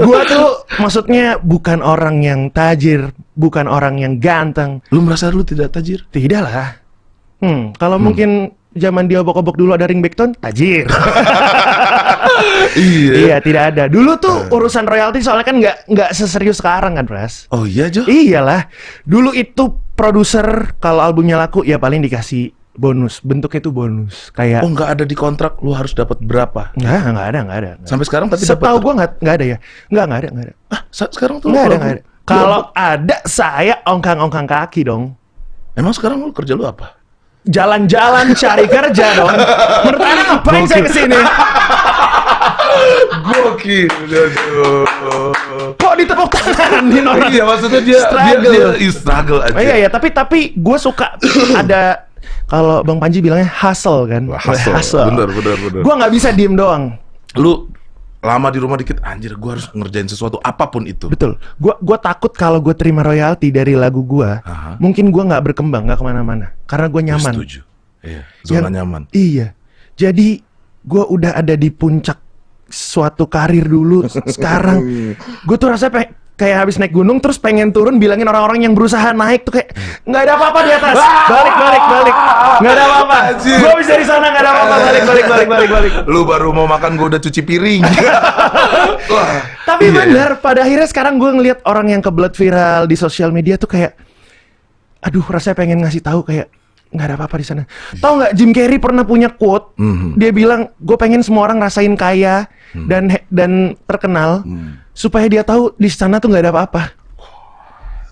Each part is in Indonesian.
gua tuh maksudnya bukan orang yang tajir, bukan orang yang ganteng. Lu merasa lu tidak tajir? Tidak lah. Hmm, kalau hmm. mungkin zaman dia obok-obok dulu ada ring tone tajir. iya. Iya, tidak ada. Dulu tuh uh. urusan royalti soalnya kan nggak nggak seserius sekarang kan, Ras. Oh iya, Jo. Iyalah. Dulu itu produser kalau albumnya laku ya paling dikasih bonus bentuknya itu bonus kayak oh nggak ada di kontrak lu harus dapat berapa nggak nggak ada nggak ada, gak. sampai sekarang tapi setahu gue nggak nggak ada ya nggak nggak ada nggak ada ah sekarang tuh nggak ada nggak ada kalau ada saya ongkang ongkang kaki dong emang sekarang lu kerja lu apa jalan-jalan cari kerja dong menurut anda ngapain saya kesini Gokil, Kok ditepuk tangan nih orang? Iya, maksudnya dia struggle. dia, dia struggle aja. Oh, iya, iya, tapi tapi gue suka ada kalau Bang Panji bilangnya hustle kan. Hustle. hustle. Bener, bener, bener. Gua nggak bisa diem doang. Lu lama di rumah dikit anjir gue harus ngerjain sesuatu apapun itu betul gue gua takut kalau gue terima royalti dari lagu gue mungkin gue nggak berkembang nggak kemana-mana karena gue ya, nyaman setuju iya ya, zona Yang, nyaman iya jadi gue udah ada di puncak suatu karir dulu sekarang gue tuh rasa pengen, kayak habis naik gunung terus pengen turun bilangin orang-orang yang berusaha naik tuh kayak nggak ada apa-apa di atas balik balik balik Gak ada apa-apa. Gue bisa di sana gak ada apa-apa. Balik, balik, balik, balik, balik. Lu baru mau makan gue udah cuci piring. Tapi iya, bener, iya. pada akhirnya sekarang gue ngeliat orang yang kebelet viral di sosial media tuh kayak, aduh rasanya pengen ngasih tahu kayak nggak ada apa-apa di sana. Tahu nggak Jim Carrey pernah punya quote, mm-hmm. dia bilang gue pengen semua orang rasain kaya mm. dan dan terkenal mm. supaya dia tahu di sana tuh nggak ada apa-apa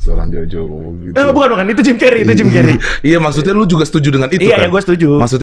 seorang Jojo gitu. Eh, bukan bukan itu Jim Carrey, itu Jim Carrey. iya, maksudnya lu juga setuju dengan itu iya, kan? Iya, gue setuju. Maksudnya